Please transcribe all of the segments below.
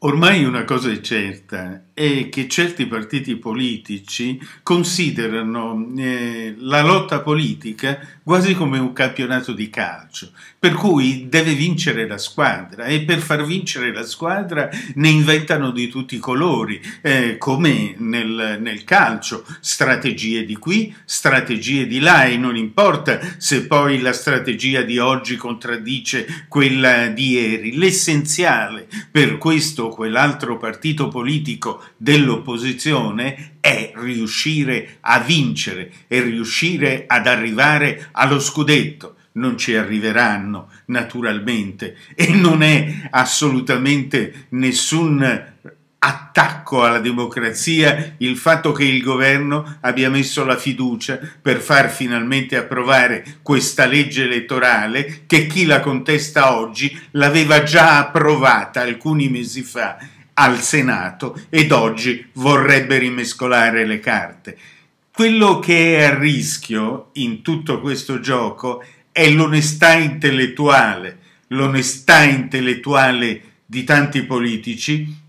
Ormai una cosa è certa, è che certi partiti politici considerano eh, la lotta politica quasi come un campionato di calcio, per cui deve vincere la squadra e per far vincere la squadra ne inventano di tutti i colori, eh, come nel, nel, calcio, strategie di qui, strategie di là e non importa se poi la strategia di oggi contraddice quella di ieri. L'essenziale per questo quell'altro partito politico dell'opposizione è riuscire a vincere e riuscire ad arrivare allo scudetto. Non ci arriveranno naturalmente e non è assolutamente nessun attacco alla democrazia il fatto che il governo abbia messo la fiducia per far finalmente approvare questa legge elettorale che chi la contesta oggi l'aveva già approvata alcuni mesi fa al Senato ed oggi vorrebbe rimescolare le carte. Quello che è a rischio in tutto questo gioco è l'onestà intellettuale, l'onestà intellettuale di tanti politici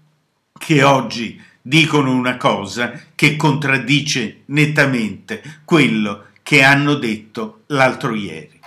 che oggi dicono una cosa che contraddice nettamente quello che hanno detto l'altro ieri.